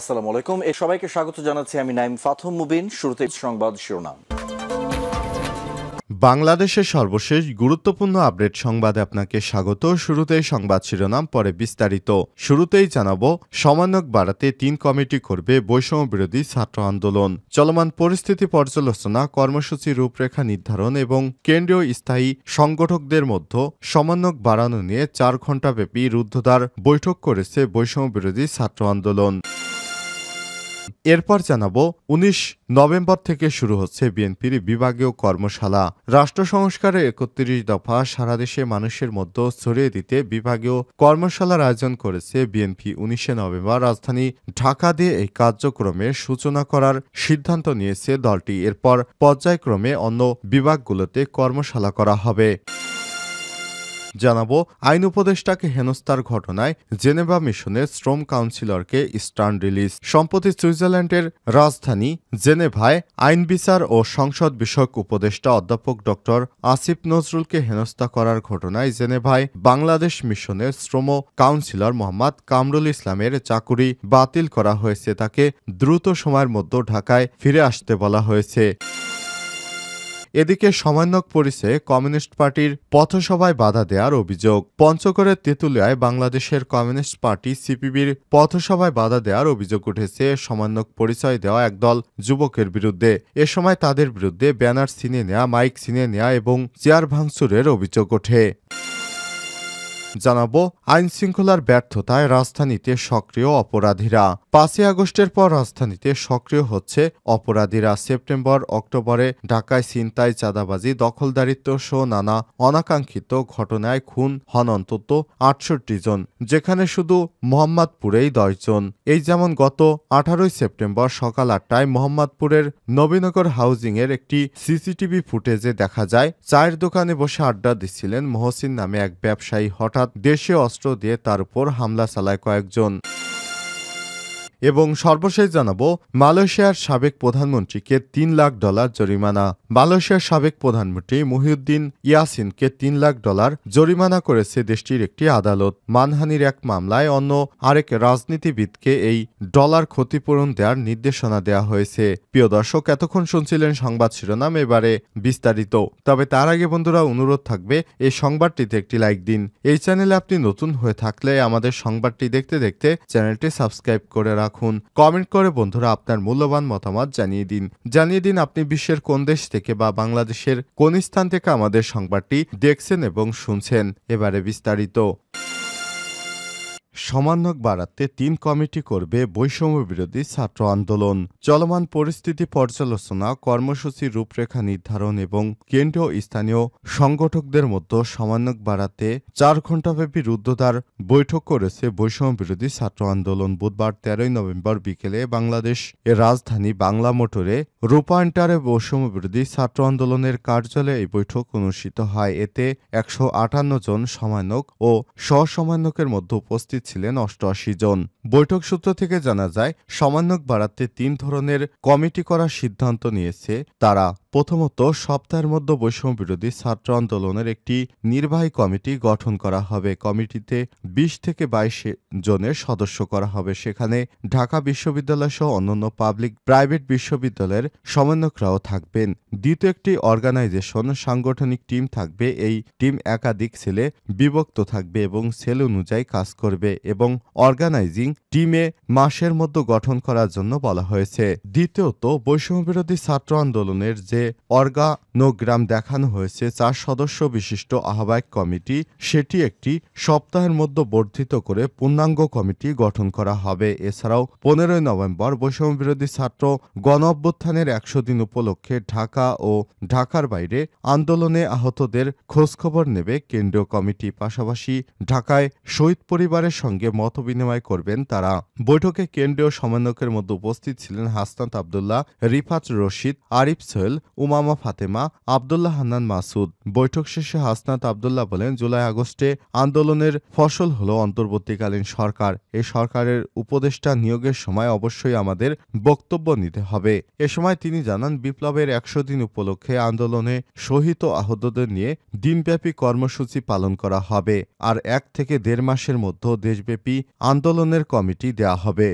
আসসালামু আলাইকুম এ সবাইকে স্বাগত জানাচ্ছি আমি নাইম ফাথম মুবিন শুরুতে সংবাদ শিরোনাম বাংলাদেশের সর্বশেষ গুরুত্বপূর্ণ আপডেট সংবাদে আপনাকে স্বাগত শুরুতেই সংবাদ শিরোনাম পরে বিস্তারিত শুরুতেই জানাব সমন্বয়ক বাড়াতে তিন কমিটি করবে বৈষম্য বিরোধী ছাত্র আন্দোলন চলমান পরিস্থিতি পর্যালোচনা কর্মসূচি রূপরেখা নির্ধারণ এবং কেন্দ্রীয় স্থায়ী সংগঠকদের মধ্যে সমন্বয়ক বাড়ানো নিয়ে চার ঘণ্টাব্যাপী রুদ্ধদ্বার বৈঠক করেছে বৈষম্য বিরোধী ছাত্র আন্দোলন এরপর জানাবো ১৯ নভেম্বর থেকে শুরু হচ্ছে বিএনপির বিভাগীয় কর্মশালা রাষ্ট্র সংস্কারের একত্রিশ দফা সারা দেশে মানুষের মধ্যে ছড়িয়ে দিতে বিভাগীয় কর্মশালার আয়োজন করেছে বিএনপি উনিশে নভেম্বর রাজধানী ঢাকা দিয়ে এই কার্যক্রমের সূচনা করার সিদ্ধান্ত নিয়েছে দলটি এরপর পর্যায়ক্রমে অন্য বিভাগগুলোতে কর্মশালা করা হবে জানাবো আইন উপদেষ্টাকে হেনস্থার ঘটনায় জেনেভা মিশনের শ্রম কাউন্সিলরকে স্টার্ন রিলিজ সম্প্রতি সুইজারল্যান্ডের রাজধানী জেনেভায় আইন বিচার ও সংসদ বিষয়ক উপদেষ্টা অধ্যাপক ড আসিফ নজরুলকে হেনস্থা করার ঘটনায় জেনেভায় বাংলাদেশ মিশনের শ্রম কাউন্সিলর মোহাম্মদ কামরুল ইসলামের চাকুরি বাতিল করা হয়েছে তাকে দ্রুত সময়ের মধ্যে ঢাকায় ফিরে আসতে বলা হয়েছে এদিকে সমন্বয়ক পরিছে কমিউনিস্ট পার্টির পথসভায় বাধা দেওয়ার অভিযোগ পঞ্চগড়ের তেঁতুলিয়ায় বাংলাদেশের কমিউনিস্ট পার্টি সিপিবির পথসভায় বাধা দেওয়ার অভিযোগ উঠেছে সমন্বয়ক পরিচয় দেওয়া একদল যুবকের বিরুদ্ধে এ সময় তাদের বিরুদ্ধে ব্যানার ছিনে নেয়া মাইক ছিনে নেয়া এবং চেয়ার ভাঙচুরের অভিযোগ ওঠে জানাবো আইন শৃঙ্খলার ব্যর্থতায় রাজধানীতে সক্রিয় অপরাধীরা পাঁচই আগস্টের পর রাজধানীতে সক্রিয় হচ্ছে অপরাধীরা সেপ্টেম্বর অক্টোবরে ঢাকায় ছিনতাই চাঁদাবাজি দখলদারিত্ব সহ নানা অনাকাঙ্ক্ষিত ঘটনায় খুন হন অন্তত আটষট্টি জন যেখানে শুধু মোহাম্মদপুরেই দশজন এই যেমন গত আঠারোই সেপ্টেম্বর সকাল আটটায় মোহাম্মদপুরের নবীনগর হাউজিংয়ের একটি সিসিটিভি ফুটেজে দেখা যায় চায়ের দোকানে বসে আড্ডা দিচ্ছিলেন মহসিন নামে এক ব্যবসায়ী হঠাৎ দেশীয় অস্ত্র দিয়ে তার উপর হামলা চালায় কয়েকজন এবং সর্বশেষ জানাব মালয়েশিয়ার সাবেক প্রধানমন্ত্রীকে তিন লাখ ডলার জরিমানা মালয়েশিয়ার সাবেক প্রধানমন্ত্রী মহিউদ্দিন ইয়াসিনকে তিন লাখ ডলার জরিমানা করেছে দেশটির একটি আদালত মানহানির এক মামলায় অন্য আরেক রাজনীতিবিদকে এই ডলার ক্ষতিপূরণ দেওয়ার নির্দেশনা দেওয়া হয়েছে প্রিয় দর্শক এতক্ষণ শুনছিলেন সংবাদ শিরোনাম এবারে বিস্তারিত তবে তার আগে বন্ধুরা অনুরোধ থাকবে এই সংবাদটিতে একটি লাইক দিন এই চ্যানেলে আপনি নতুন হয়ে থাকলে আমাদের সংবাদটি দেখতে দেখতে চ্যানেলটি সাবস্ক্রাইব করে রাখুন রাখুন কমেন্ট করে বন্ধুরা আপনার মূল্যবান মতামত জানিয়ে দিন জানিয়ে দিন আপনি বিশ্বের কোন দেশ থেকে বা বাংলাদেশের কোন স্থান থেকে আমাদের সংবাদটি দেখছেন এবং শুনছেন এবারে বিস্তারিত সমানক বাড়াতে তিন কমিটি করবে বৈষম্য বিরোধী ছাত্র আন্দোলন চলমান পরিস্থিতি পর্যালোচনা কর্মসূচি রূপরেখা নির্ধারণ এবং কেন্দ্রীয় স্থানীয় সংগঠকদের মধ্যে সমানক বাড়াতে চার ঘণ্টাব্যাপী রুদ্ধদ্বার বৈঠক করেছে বৈষম্য বিরোধী ছাত্র আন্দোলন বুধবার তেরোই নভেম্বর বিকেলে বাংলাদেশ এর রাজধানী বাংলা মোটরে রূপায়ন্টারে বৈষম্য বিরোধী ছাত্র আন্দোলনের কার্যালয়ে এই বৈঠক অনুষ্ঠিত হয় এতে একশো জন সমানক ও সহসমানকের মধ্যে উপস্থিত ছিলেন অষ্টআশি জন বৈঠক সূত্র থেকে জানা যায় সমন্বয়ক বাড়াতে তিন ধরনের কমিটি করার সিদ্ধান্ত নিয়েছে তারা প্রথমত সপ্তাহের মধ্যে বৈষম্য বিরোধী ছাত্র আন্দোলনের একটি নির্বাহী কমিটি গঠন করা হবে কমিটিতে ২০ থেকে বাইশ জনের সদস্য করা হবে সেখানে ঢাকা বিশ্ববিদ্যালয় সহ অন্যান্য পাবলিক প্রাইভেট বিশ্ববিদ্যালয়ের সমন্বয়করাও থাকবেন দ্বিতীয় একটি অর্গানাইজেশন সাংগঠনিক টিম থাকবে এই টিম একাধিক ছেলে বিভক্ত থাকবে এবং ছেলে অনুযায়ী কাজ করবে এবং অর্গানাইজিং টিমে মাসের মধ্যে গঠন করার জন্য বলা হয়েছে দ্বিতীয়ত বৈষম্যবিরোধী ছাত্র আন্দোলনের যে অর্গানোগ্রাম দেখানো হয়েছে চার সদস্য বিশিষ্ট আহ্বায়ক কমিটি সেটি একটি সপ্তাহের মধ্যে বর্ধিত করে পূর্ণাঙ্গ কমিটি গঠন করা হবে এছাড়াও পনেরোই নভেম্বর বৈষম্যবিরোধী ছাত্র গণ অভ্যুত্থানের একশো দিন উপলক্ষে ঢাকা ও ঢাকার বাইরে আন্দোলনে আহতদের খোঁজখবর নেবে কেন্দ্রীয় কমিটি পাশাপাশি ঢাকায় শহীদ পরিবারের সঙ্গে মতবিনিময় করবেন তারা তারা বৈঠকে কেন্দ্রীয় সমন্বয়কের মধ্যে উপস্থিত ছিলেন হাসনাত আবদুল্লাহ রিফাত রশিদ আরিফ সোহেল উমামা ফাতেমা আবদুল্লাহ হান্নান মাসুদ বৈঠক শেষে হাসনাত আবদুল্লাহ বলেন জুলাই আগস্টে আন্দোলনের ফসল হল অন্তর্বর্তীকালীন সরকার এ সরকারের উপদেষ্টা নিয়োগের সময় অবশ্যই আমাদের বক্তব্য নিতে হবে এ সময় তিনি জানান বিপ্লবের একশো দিন উপলক্ষে আন্দোলনে শহীদ ও আহতদের নিয়ে দিনব্যাপী কর্মসূচি পালন করা হবে আর এক থেকে দেড় মাসের মধ্যে দেশব্যাপী আন্দোলনের কমিটি কমিটি দেয়া হবে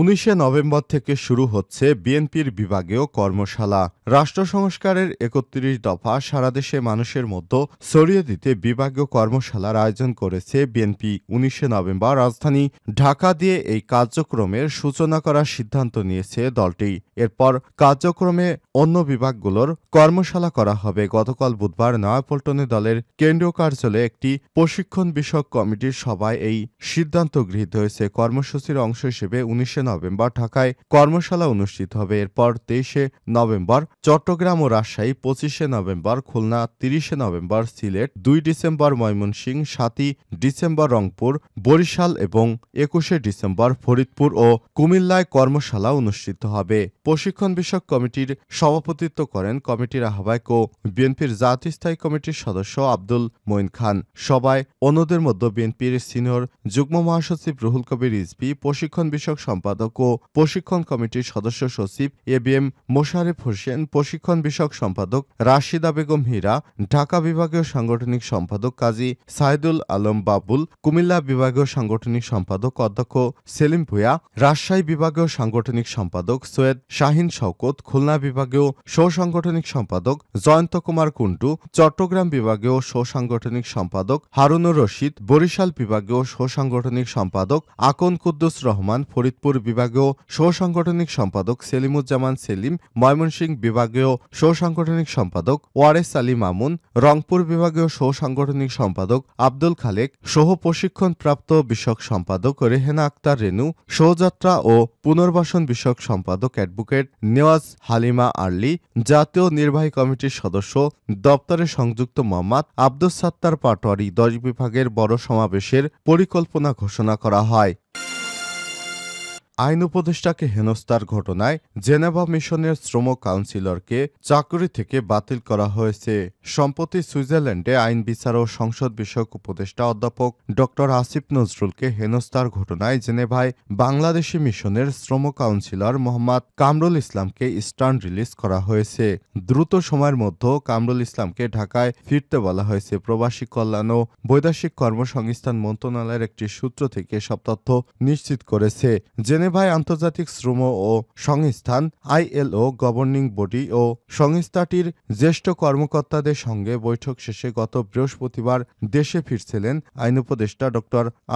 উনিশে নভেম্বর থেকে শুরু হচ্ছে বিএনপির বিভাগীয় কর্মশালা রাষ্ট্র সংস্কারের একত্রিশ দফা সারাদেশে মানুষের মধ্যে ছড়িয়ে দিতে বিভাগীয় কর্মশালার আয়োজন করেছে বিএনপি উনিশে নভেম্বর রাজধানী ঢাকা দিয়ে এই কার্যক্রমের সূচনা করার সিদ্ধান্ত নিয়েছে দলটি এরপর কার্যক্রমে অন্য বিভাগগুলোর কর্মশালা করা হবে গতকাল বুধবার নয়াপল্টনে দলের কেন্দ্রীয় কার্যালয়ে একটি প্রশিক্ষণ বিষয়ক কমিটির সভায় এই সিদ্ধান্ত গৃহীত হয়েছে কর্মসূচির অংশ হিসেবে উনিশে উনিশে নভেম্বর ঢাকায় কর্মশালা অনুষ্ঠিত হবে এরপর তেইশে নভেম্বর চট্টগ্রাম ও রাজশাহী পঁচিশে নভেম্বর খুলনা তিরিশে নভেম্বর সিলেট দুই ডিসেম্বর ময়মনসিংহ সাতই ডিসেম্বর রংপুর বরিশাল এবং একুশে ডিসেম্বর ফরিদপুর ও কুমিল্লায় কর্মশালা অনুষ্ঠিত হবে প্রশিক্ষণ বিষয়ক কমিটির সভাপতিত্ব করেন কমিটির আহ্বায়ক ও বিএনপির জাতীয় স্থায়ী কমিটির সদস্য আব্দুল মঈন খান সবাই অন্যদের মধ্যে বিএনপির সিনিয়র যুগ্ম মহাসচিব রুহুল কবির রিজভি প্রশিক্ষণ বিষয়ক সম্পাদক সম্পাদক ও প্রশিক্ষণ কমিটির সদস্য সচিব A B M Mosharef Hossain প্রশিক্ষণ বিষয়ক সম্পাদক রাশিদা বেগম হীরা ঢাকা বিভাগীয় সাংগঠনিক সম্পাদক কাজী সাইদুল আলম বাবুল কুমিল্লা বিভাগীয় সাংগঠনিক সম্পাদক অধ্যক্ষ সেলিম ভুয়া রাজশাহী বিভাগীয় সাংগঠনিক সম্পাদক সৈয়দ শাহিন শওকত খুলনা বিভাগীয় সৌসাংগঠনিক সম্পাদক জয়ন্ত কুমার কুন্টু চট্টগ্রাম বিভাগীয় সৌসাংগঠনিক সম্পাদক হারুনুর রশিদ বরিশাল বিভাগীয় সৌসাংগঠনিক সম্পাদক আকন কুদ্দুস রহমান ফরিদপুর বিভাগীয় সহসাংগঠনিক সম্পাদক সেলিমুজ্জামান সেলিম ময়মনসিংহ বিভাগীয় সহসাংগঠনিক সম্পাদক ওয়ারেস আলী মামুন রংপুর বিভাগীয় সহসাংগঠনিক সম্পাদক আব্দুল খালেক সহ প্রশিক্ষণপ্রাপ্ত বিষয়ক সম্পাদক রেহেনা আক্তার রেনু সহযাত্রা ও পুনর্বাসন বিষয়ক সম্পাদক অ্যাডভোকেট নেওয়াজ হালিমা আর্লি জাতীয় নির্বাহী কমিটির সদস্য দপ্তরে সংযুক্ত মোহাম্মদ আব্দুস সাত্তার পাটোয়ারি দশ বিভাগের বড় সমাবেশের পরিকল্পনা ঘোষণা করা হয় আইন উপদেষ্টাকে হেনস্থার ঘটনায় জেনেভা মিশনের শ্রম কাউন্সিলরকে চাকরি থেকে বাতিল করা হয়েছে সম্প্রতি সুইজারল্যান্ডে আইন বিচার ও সংসদ বিষয়ক উপদেষ্টা অধ্যাপক ড আসিফ নজরুলকে হেনস্থার ঘটনায় জেনেভায় বাংলাদেশি মিশনের শ্রম কাউন্সিলর মোহাম্মদ কামরুল ইসলামকে স্টার্ন রিলিজ করা হয়েছে দ্রুত সময়ের মধ্যে কামরুল ইসলামকে ঢাকায় ফিরতে বলা হয়েছে প্রবাসী কল্যাণ ও বৈদেশিক কর্মসংস্থান মন্ত্রণালয়ের একটি সূত্র থেকে সব তথ্য নিশ্চিত করেছে জেনে জেনেভায় আন্তর্জাতিক শ্রম ও সংস্থান আইএলও গভর্নিং বডি ও সংস্থাটির জ্যেষ্ঠ কর্মকর্তাদের সঙ্গে বৈঠক শেষে গত বৃহস্পতিবার দেশে ফিরছিলেন আইন উপদেষ্টা ড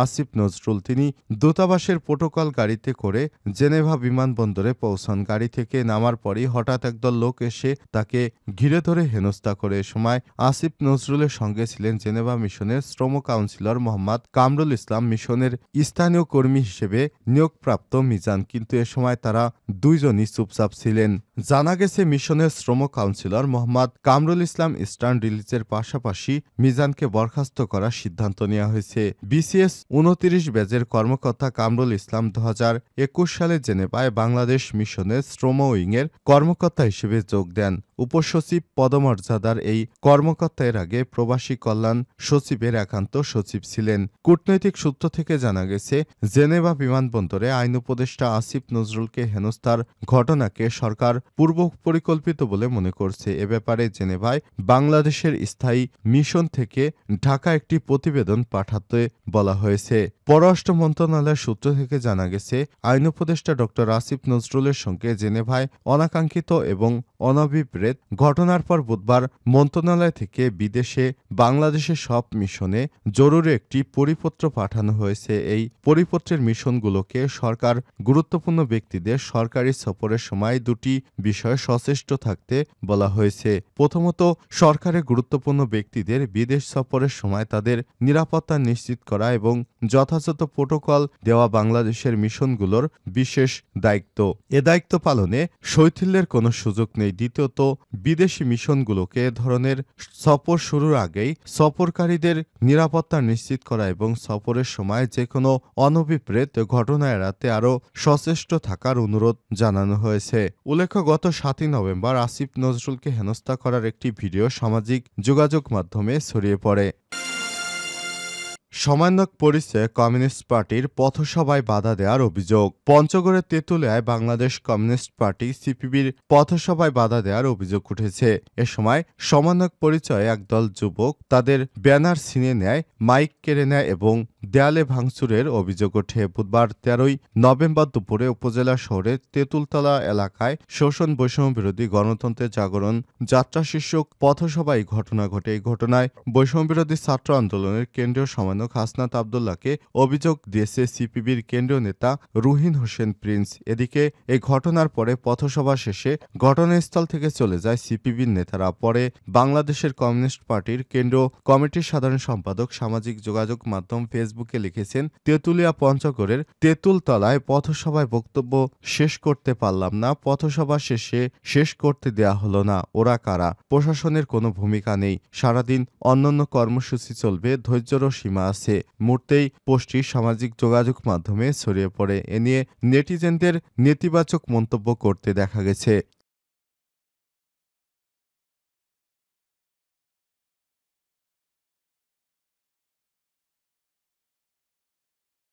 আসিফ নজরুল তিনি দূতাবাসের প্রোটোকল গাড়িতে করে জেনেভা বিমানবন্দরে পৌঁছান গাড়ি থেকে নামার পরই হঠাৎ একদল লোক এসে তাকে ঘিরে ধরে হেনস্থা করে সময় আসিফ নজরুলের সঙ্গে ছিলেন জেনেভা মিশনের শ্রম কাউন্সিলর মোহাম্মদ কামরুল ইসলাম মিশনের স্থানীয় কর্মী হিসেবে নিয়োগপ্রাপ্ত মিজান কিন্তু এ সময় তারা দুইজনই চুপচাপ ছিলেন জানা গেছে মিশনের শ্রম কাউন্সিলর মোহাম্মদ কামরুল ইসলাম ইস্টার্ন রিলিজের পাশাপাশি মিজানকে বরখাস্ত করার সিদ্ধান্ত নেওয়া হয়েছে বিসিএস উনত্রিশ ব্যাজের কর্মকর্তা কামরুল ইসলাম দু হাজার একুশ সালে জেনেভায় বাংলাদেশ মিশনের শ্রম উইংয়ের কর্মকর্তা হিসেবে যোগ দেন উপসচিব পদমর্যাদার এই কর্মকর্তা এর আগে প্রবাসী কল্যাণ সচিবের একান্ত সচিব ছিলেন কূটনৈতিক সূত্র থেকে জানা গেছে জেনেভা বিমানবন্দরে আইন উপ উপদেষ্টা আসিফ নজরুলকে হেনস্থার ঘটনাকে সরকার পূর্ব পরিকল্পিত বলে মনে করছে এ ব্যাপারে জেনেভায় বাংলাদেশের স্থায়ী মিশন থেকে ঢাকা একটি প্রতিবেদন পাঠাতে বলা হয়েছে পররাষ্ট্র মন্ত্রণালয়ের সূত্র থেকে জানা গেছে আইন উপদেষ্টা ড আসিফ নজরুলের সঙ্গে জেনেভায় অনাকাঙ্ক্ষিত এবং অনভিপ্রেত ঘটনার পর বুধবার মন্ত্রণালয় থেকে বিদেশে বাংলাদেশের সব মিশনে জরুরি একটি পরিপত্র পাঠানো হয়েছে এই পরিপত্রের মিশনগুলোকে সরকার আর গুরুত্বপূর্ণ ব্যক্তিদের সরকারি সফরের সময় দুটি বিষয় সচেষ্ট থাকতে বলা হয়েছে প্রথমত সরকারের গুরুত্বপূর্ণ ব্যক্তিদের বিদেশ সফরের সময় তাদের নিরাপত্তা নিশ্চিত করা এবং যথাযথ প্রোটোকল দেওয়া বাংলাদেশের মিশনগুলোর বিশেষ দায়িত্ব এ দায়িত্ব পালনে শৈথিল্যের কোনো সুযোগ নেই দ্বিতীয়ত বিদেশি মিশনগুলোকে এ ধরনের সফর শুরুর আগেই সফরকারীদের নিরাপত্তা নিশ্চিত করা এবং সফরের সময় যে কোনো অনভিপ্রেত ঘটনা এড়াতে আর আরও সচেষ্ট থাকার অনুরোধ জানানো হয়েছে উল্লেখ্য গত সাতই নভেম্বর আসিফ নজরুলকে হেনস্থা করার একটি ভিডিও সামাজিক যোগাযোগ মাধ্যমে ছড়িয়ে পড়ে সমান্বক পরিচয়ে কমিউনিস্ট পার্টির পথসভায় বাধা দেওয়ার অভিযোগ পঞ্চগড়ের তেঁতুলিয়ায় বাংলাদেশ কমিউনিস্ট পার্টি সিপিবির পথসভায় বাধা দেওয়ার অভিযোগ উঠেছে এ সময় সমান্বক পরিচয়ে একদল যুবক তাদের ব্যানার ছিনে নেয় মাইক কেড়ে নেয় এবং দেয়ালে ভাঙচুরের অভিযোগ ওঠে বুধবার তেরোই নভেম্বর দুপুরে উপজেলা শহরের তেঁতুলতলা এলাকায় শোষণ বৈষম্য বিরোধী গণতন্ত্রের জাগরণ যাত্রা শীর্ষক পথসভায় ঘটনা ঘটে এই ঘটনায় বৈষম্য বিরোধী ছাত্র আন্দোলনের কেন্দ্রীয় সমন্বয়ক হাসনাত আবদুল্লাহকে অভিযোগ দিয়েছে সিপিবির কেন্দ্রীয় নেতা রুহিন হোসেন প্রিন্স এদিকে এই ঘটনার পরে পথসভা শেষে ঘটনাস্থল থেকে চলে যায় সিপিবির নেতারা পরে বাংলাদেশের কমিউনিস্ট পার্টির কেন্দ্র কমিটির সাধারণ সম্পাদক সামাজিক যোগাযোগ মাধ্যম ফেসবুক ফেসবুকে লিখেছেন তেঁতুলিয়া পঞ্চগড়ের তেঁতুলতলায় পথসভায় বক্তব্য শেষ করতে পারলাম না পথসভা শেষে শেষ করতে দেয়া হলো না ওরা কারা প্রশাসনের কোনো ভূমিকা নেই সারাদিন অন্যান্য কর্মসূচি চলবে ধৈর্যরও সীমা আছে মুহূর্তেই পোস্টটি সামাজিক যোগাযোগ মাধ্যমে ছড়িয়ে পড়ে এ নিয়ে নেটিজেনদের নেতিবাচক মন্তব্য করতে দেখা গেছে